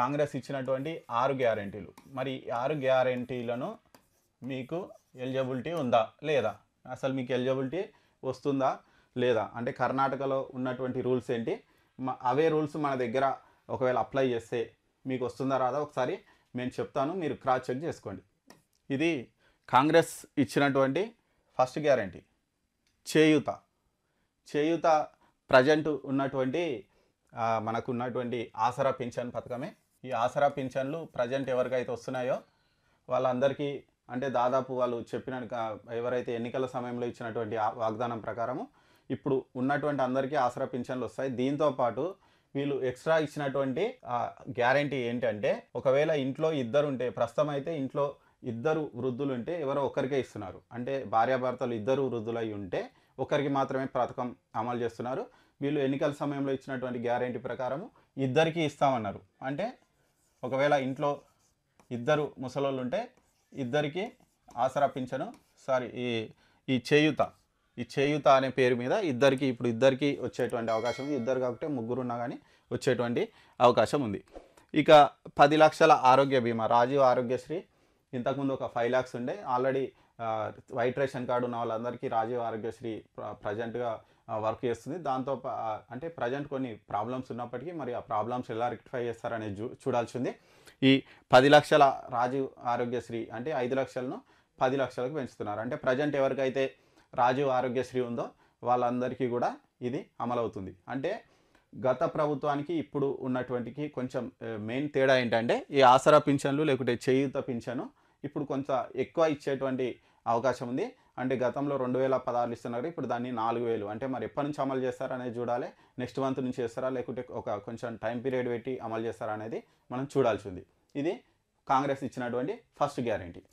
కాంగ్రెస్ ఇచ్చినటువంటి ఆరు గ్యారంటీలు మరి ఆరు గ్యారంటీలను మీకు ఎలిజిబిలిటీ ఉందా లేదా అసలు మీకు ఎలిజిబిలిటీ వస్తుందా లేదా అంటే కర్ణాటకలో ఉన్నటువంటి రూల్స్ ఏంటి అవే రూల్స్ మన దగ్గర ఒకవేళ అప్లై చేస్తే మీకు వస్తుందా రాదా ఒకసారి నేను చెప్తాను మీరు క్రాస్ చెక్ చేసుకోండి ఇది కాంగ్రెస్ ఇచ్చినటువంటి ఫస్ట్ గ్యారంటీ చేయుత చేయుత ప్రజెంట్ ఉన్నటువంటి మనకు ఉన్నటువంటి ఆసరా పెన్షన్ పథకమే ఈ ఆసరా పింఛన్లు ప్రజెంట్ ఎవరికైతే వస్తున్నాయో వాళ్ళందరికీ అంటే దాదాపు వాళ్ళు చెప్పిన ఎవరైతే ఎన్నికల సమయంలో ఇచ్చినటువంటి వాగ్దానం ప్రకారము ఇప్పుడు ఉన్నటువంటి అందరికీ ఆసరా పింఛన్లు వస్తాయి దీంతోపాటు వీళ్ళు ఎక్స్ట్రా ఇచ్చినటువంటి గ్యారంటీ ఏంటంటే ఒకవేళ ఇంట్లో ఇద్దరు ఉంటే ప్రస్తుతం అయితే ఇంట్లో ఇద్దరు వృద్ధులు ఉంటే ఎవరో ఒకరికే ఇస్తున్నారు అంటే భార్యాభర్తలు ఇద్దరు వృద్ధులై ఉంటే ఒకరికి మాత్రమే పథకం అమలు చేస్తున్నారు వీళ్ళు ఎన్నికల సమయంలో ఇచ్చినటువంటి గ్యారంటీ ప్రకారము ఇద్దరికీ ఇస్తామన్నారు అంటే ఒకవేళ ఇంట్లో ఇద్దరు ముసలోళ్ళు ఉంటే ఇద్దరికి ఆసరా పింఛను సారీ ఈ ఈ చేయుత ఈ చేయుత అనే పేరు మీద ఇద్దరికి ఇప్పుడు ఇద్దరికి వచ్చేటువంటి అవకాశం ఉంది ఇద్దరు కాబట్టి ముగ్గురు ఉన్నా కానీ వచ్చేటువంటి అవకాశం ఉంది ఇక పది లక్షల ఆరోగ్య బీమా రాజీవ్ ఆరోగ్యశ్రీ ఇంతకుముందు ఒక ఫైవ్ ల్యాక్స్ ఉండే ఆల్రెడీ వైట్ రేషన్ కార్డు ఉన్న వాళ్ళందరికీ రాజీవ్ ఆరోగ్యశ్రీ ప్రజెంట్గా వర్క్ చేస్తుంది దాంతో అంటే ప్రజెంట్ కొన్ని ప్రాబ్లమ్స్ ఉన్నప్పటికీ మరి ఆ ప్రాబ్లమ్స్ ఎలా రెక్టిఫై చేస్తారనేది చూ చూడాల్సి ఉంది ఈ పది లక్షల రాజీవ్ ఆరోగ్యశ్రీ అంటే ఐదు లక్షలను పది లక్షలకు పెంచుతున్నారు అంటే ప్రజెంట్ ఎవరికైతే రాజీవ్ ఆరోగ్యశ్రీ ఉందో వాళ్ళందరికీ కూడా ఇది అమలవుతుంది అంటే గత ప్రభుత్వానికి ఇప్పుడు ఉన్నటువంటికి కొంచెం మెయిన్ తేడా ఏంటంటే ఈ ఆసరా పింఛన్లు లేకుంటే చేయూత పింఛను ఇప్పుడు కొంత ఎక్కువ ఇచ్చేటువంటి అవకాశం ఉంది అంటే గతంలో రెండు వేల పదహారులు ఇస్తున్నారు ఇప్పుడు దాన్ని నాలుగు వేలు అంటే మరి ఎప్పటి నుంచి అమలు చేస్తారా అనేది చూడాలి నెక్స్ట్ మంత్ నుంచి చేస్తారా లేకుంటే ఒక కొంచెం టైం పీరియడ్ పెట్టి అమలు చేస్తారా అనేది మనం చూడాల్సి ఉంది ఇది కాంగ్రెస్ ఇచ్చినటువంటి ఫస్ట్ గ్యారంటీ